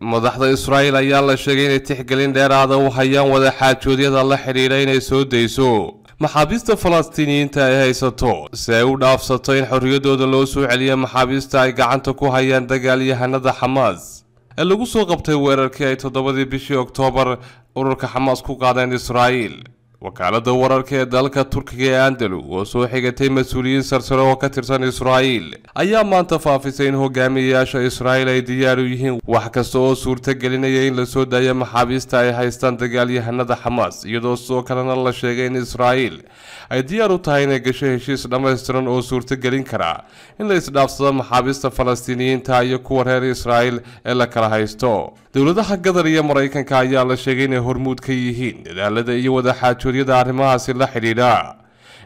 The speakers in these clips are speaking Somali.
madaxda israa'iil ayaa la sheegay inay tixgelin dheeraada u hayaan wada xaajoodyada la xidhiidha inay soo dayso maxaabiista falastiiniyiinta ay haysato si ay u dhaafsato in xorriyadooda loo soo celiya maxaabiista ay gacanta ku hayaan dagaalyahanada xamaas ee lagu soo qabtay weerarkii ay toddobadii bishii oktoobar ururka xamaas ku qaadeen israa'iil wakaaladda wararka ee dalka turkiga ee andalu oo soo xigatay mas-uuliyiin sarsare oo ka tirsan israa'iil ayaa maanta faafisay in hogaamiyayaasha israa'iil ay diyaar u yihiin wax kasta oo suurtagelinaya in lasoo daayo maxaabiista ay haystaan dagaalyahanada xamaas iyadoo sidoo kalena la sheegay in israa'iil ay diyaar u tahay inay gasho heshiis dhammaystiran oo suurtagelin karaa in la isdhaafsado maxaabiista falastiiniyiinta iyo kuwa reer israa'iil ee la kala haysto dowladaha gadar iyo maraykanka ayaa la sheegay inay hormuud ka yihiin dadaalada iyo wadaxaajo mas-uuliyadda arrimahaasi la xidhiidha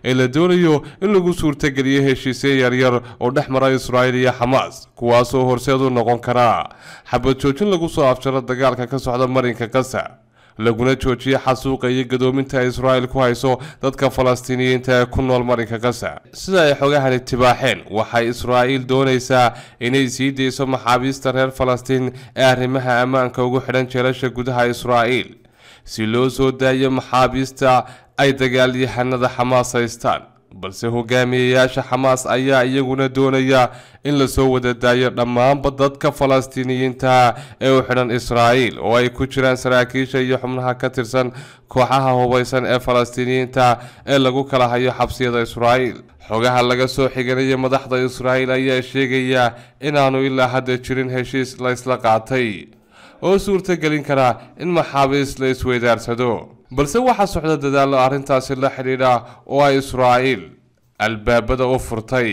ee la doonayo in lagu suurtageliyo heshiisye yaryar oo dhex mara israa'iil iyo xamaas kuwaasoo horseed u noqon karaa xabad joojin lagu soo afjaro dagaalka ka socda marinka kasa laguna joojiyo xasuuqa iyo gadoominta israa'iil ku hayso dadka falastiiniyiinta ee ku nool marinka kasa sida ay xogahani tibaaxeen waxay israa'iil doonaysaa inay sii deyso maxaabiista reer falastiin ee arrimaha ammaanka ugu xidhan jeelasha gudaha israa'iil si loo soo daayo maxaabiista ay dagaalyahanada xamaas haystaan balse hogaamiyayaasha xamaas ayaa iyaguna doonaya in lasoo wada daayo dhammaanba dadka falastiiniyiinta ee u xidhan israa'iil oo ay ku jiraan saraakiisha iyo xubnaha ka tirsan kooxaha hubaysan ee falastiiniyiinta ee lagu kala hayo xabsiyada israa'iil xogaha laga soo xiganaya madaxda israa'iil ayaa sheegaya inaanu ilaa hadda jirin heshiis laysla qaatay oo suurtagelin karaa in maxaabiis la isweydaarsado balse waxaa socda dadaallo arrintaasi la xidhiidha oo ay israa'iil albaabada u furtay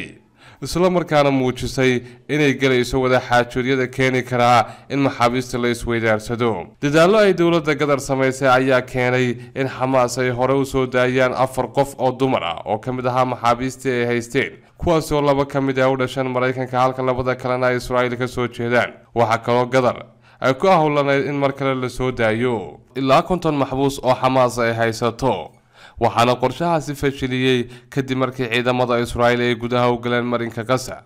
isla markaana muujisay inay gelayso wadaxaajuudyada keeni karaa in maxaabiista la isweydaarsado dadaallo ay dowladda gadar samaysay ayaa keenay in xamaas ay hore u soo daayaan afar qof oo dumar ah oo ka mid ahaa maxaabiistii ay haysteen kuwaas oo laba ka mid ah u dhashan maraykanka halka labada kalena ay israa'iil ka soo jeedaan waxaa kaloo gadar ay ku ahowlaneyd in mar kale lasoo daayo ilaa konton maxbuus oo xamaas ay haysato waxaana qorshahaasi fashiliyey kadib markii ciidamada israa'iil ay gudaha u galeen marinka gaza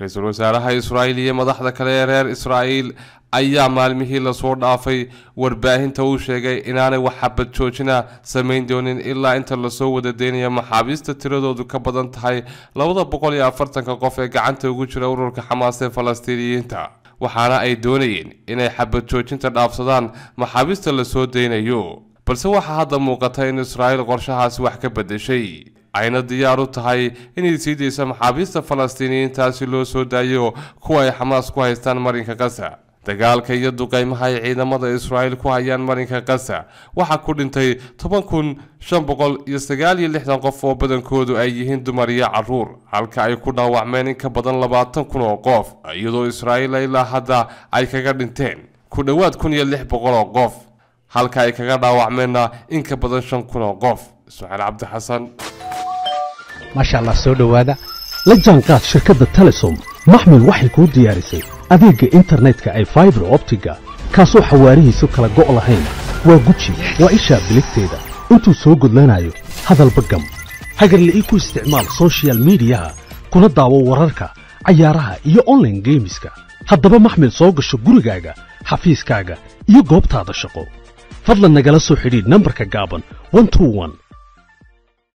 ra-iisul wasaaraha israa'iil iyo madaxda kale ee reer israa'iil ayaa maalmihii lasoo dhaafay warbaahinta uu sheegay inaanay wax xabad joojina samayn doonin ilaa inta lasoo wada deynaya maxaabiista tiradoodu ka badan tahay labada boqol iyo afartanka qof ee gacanta ugu jira ururka xamaas ee falastiiniyiinta waxaana ay doonayeen inay xabad joojinta dhaafsadaan maxaabiista la soo daynayo balse waxaa hadda muuqata in israa'iil qorshahaasi wax ka beddeshay ayna diyaar u tahay inay sii dayso maxaabiista falastiiniyiintaasi loo soo daayo kuwa ay xamaas ku haystaan marinka gaza dagaalka iyo duqaymaha ay ciidamada israa'iil ku hayaan marinka gaza waxaa ku dhintay toban kun shan boqol iyo sagaal iyo lixdan qof oo badankoodu ay yihiin dumar iyo caruur halka ay ku dhaawacmeen in ka badan labaatan kun oo qof iyadoo israa'iil ilaa hadda ay kaga dhinteen ku dhowaad kun iyo lix boqol oo qof halka ay kaga dhaawacmeenna in ka badan shan kun oo qof ismaaciil cabdixasan maasha allah soo dhowaada la jaanqaad shirkadda telesom maxmil waxay kuu diyaarisay adeega internetka ee faibar optiga kaasoo xawaarihiisu kala go' lahayn waa guji waa ishaa biligteeda intuu soo gudlanaayo hadalba gam hagarle ii ku isticmaal sochial midiyaha kuna daawo wararka cayaaraha iyo online geemiska haddaba maxmil soo gasho gurigaaga xafiiskaaga iyo goobtaada shaqo fadlan nagala soo xidhiidh nambarka gaaban